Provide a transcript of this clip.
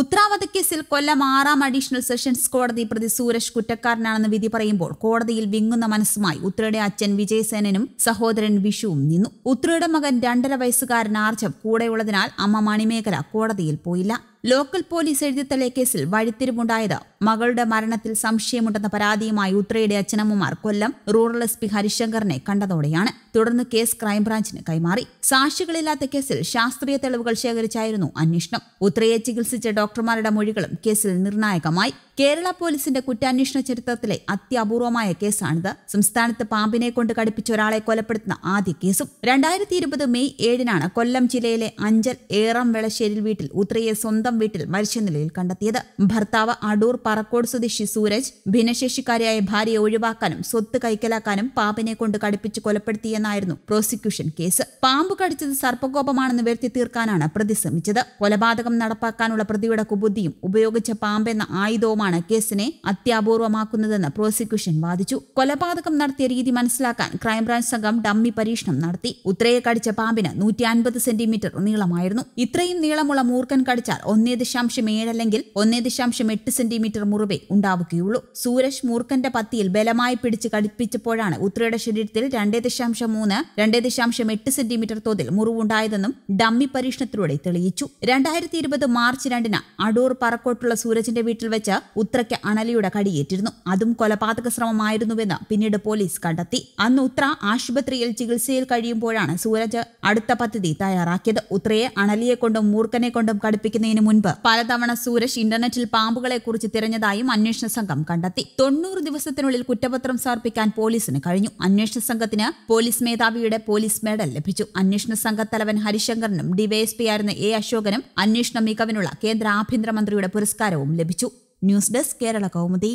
ഉത്രാവതി കേസിൽ കൊല്ലം ആറാം additional sessions കോടതി പ്രതി സൂരജ് കുറ്റക്കാരനാണെന്ന് വിധി പറയുമ്പോൾ കോടതിയിൽ വിങ്ങുന്ന മനസ്സുമായി ഉത്രയുടെ അച്ഛൻ വിജയസേനനും സഹോദരൻ വിഷുവും നിന്നു ഉത്രയുടെ മകൻ രണ്ടര വയസ്സുകാരൻ ആർജവ് കൂടെയുള്ളതിനാൽ അമ്മ മണിമേഖല കോടതിയിൽ പോയില്ല ലോക്കൽ പോലീസ് എഴുതിത്തള്ളിയ കേസിൽ വഴിത്തിരിവുണ്ടായത് മകളുടെ മരണത്തിൽ സംശയമുണ്ടെന്ന പരാതിയുമായി ഉത്രയുടെ അച്ഛനമ്മമാർ കൊല്ലം റൂറൽ എസ് പി ഹരിശങ്കറിനെ കണ്ടതോടെയാണ് തുടർന്ന് കേസ് ക്രൈംബ്രാഞ്ചിന് കൈമാറി സാക്ഷികളില്ലാത്ത കേസിൽ ശാസ്ത്രീയ തെളിവുകൾ ശേഖരിച്ചായിരുന്നു അന്വേഷണം ഉത്രയെ ചികിത്സിച്ച ഡോക്ടർമാരുടെ മൊഴികളും കേസിൽ നിർണായകമായി കേരള പോലീസിന്റെ കുറ്റാന്വേഷണ ചരിത്രത്തിലെ അത്യപൂർവമായ കേസാണിത് സംസ്ഥാനത്ത് പാമ്പിനെ കൊണ്ട് കടുപ്പിച്ച ഒരാളെ കൊലപ്പെടുത്തുന്ന ആദ്യ കേസും രണ്ടായിരത്തി ഇരുപത് മെയ് ഏഴിനാണ് കൊല്ലം ജില്ലയിലെ അഞ്ചൽ ഏറം വെളശ്ശേരിൽ വീട്ടിൽ ഉത്രയെ സ്വന്തം സ്വന്തം വീട്ടിൽ മരിച്ച നിലയിൽ കണ്ടെത്തിയത് ഭർത്താവ് അടൂർ പറക്കോട് സ്വദേശി സൂരജ് ഭിന്നശേഷിക്കാരിയായ ഭാര്യയെ ഒഴിവാക്കാനും സ്വത്ത് കൈക്കലാക്കാനും പാമ്പിനെ കൊണ്ട് കടുപ്പിച്ച് കൊലപ്പെടുത്തിയെന്നായിരുന്നു പ്രോസിക്യൂഷൻ കേസ് പാമ്പ് കടിച്ചത് സർപ്പകോപമാണെന്ന് വരുത്തി തീർക്കാനാണ് പ്രതി ശ്രമിച്ചത് കൊലപാതകം നടപ്പാക്കാനുള്ള പ്രതിയുടെ കുബുദ്ധിയും ഉപയോഗിച്ച പാമ്പെന്ന ആയുധവുമാണ് കേസിനെ അത്യാപൂർവമാക്കുന്നതെന്ന് പ്രോസിക്യൂഷൻ വാദിച്ചു കൊലപാതകം നടത്തിയ രീതി മനസ്സിലാക്കാൻ ക്രൈംബ്രാഞ്ച് സംഘം ഡമ്മി പരീക്ഷണം നടത്തി ഉത്രയെ കടിച്ച പാമ്പിന് നൂറ്റി അൻപത് സെന്റിമീറ്റർ നീളമായിരുന്നു ഇത്രയും നീളമുള്ള മൂർക്കൻ കടിച്ചാൽ ഒന്നേ ദശാംശം ഏഴല്ലെങ്കിൽ ഒന്നേ ദശാംശം എട്ട് സെന്റിമീറ്റർ മുറിവേ ഉണ്ടാവുകയുള്ളൂ സൂരജ് മൂർഖന്റെ പത്തിയിൽ ബലമായി പിടിച്ച് കടുപ്പിച്ചപ്പോഴാണ് ഉത്രയുടെ ശരീരത്തിൽ രണ്ടേ ദശാംശം മൂന്ന് രണ്ടേ ദശാംശം എട്ട് സെന്റിമീറ്റർ തോതിൽ മുറിവുണ്ടായതെന്നും ഡമ്മി പരീക്ഷണത്തിലൂടെ തെളിയിച്ചു രണ്ടായിരത്തി ഇരുപത് മാർച്ച് രണ്ടിന് അടൂർ പറക്കോട്ടുള്ള സൂരജിന്റെ വീട്ടിൽ വെച്ച് ഉത്രയ്ക്ക് അണലിയുടെ കടിയേറ്റിരുന്നു അതും കൊലപാതക ശ്രമമായിരുന്നുവെന്ന് പിന്നീട് പോലീസ് കണ്ടെത്തി അന്ന് ഉത്ര ആശുപത്രിയിൽ ചികിത്സയിൽ കഴിയുമ്പോഴാണ് സൂരജ് അടുത്ത പദ്ധതി തയ്യാറാക്കിയത് ഉത്രയെ അണലിയെ കൊണ്ടും മൂർഖനെ കൊണ്ടും കടുപ്പിക്കുന്നതിന് മുൻപ് പലതവണ സൂരജ് ഇന്റർനെറ്റിൽ പാമ്പുകളെ കുറിച്ച് തിരഞ്ഞതായും അന്വേഷണ സംഘം കണ്ടെത്തി തൊണ്ണൂറ് ദിവസത്തിനുള്ളിൽ കുറ്റപത്രം സമർപ്പിക്കാൻ പോലീസിന് കഴിഞ്ഞു അന്വേഷണ സംഘത്തിന് പോലീസ് മേധാവിയുടെ പോലീസ് മെഡൽ ലഭിച്ചു അന്വേഷണ സംഘത്തലവൻ ഹരിശങ്കറിനും ഡിവൈഎസ്പി ആയിരുന്ന എ അശോകനും അന്വേഷണ മികവിനുള്ള കേന്ദ്ര ആഭ്യന്തരമന്ത്രിയുടെ പുരസ്കാരവും ലഭിച്ചു ന്യൂസ് ഡെസ്ക് കേരള കൗമുദി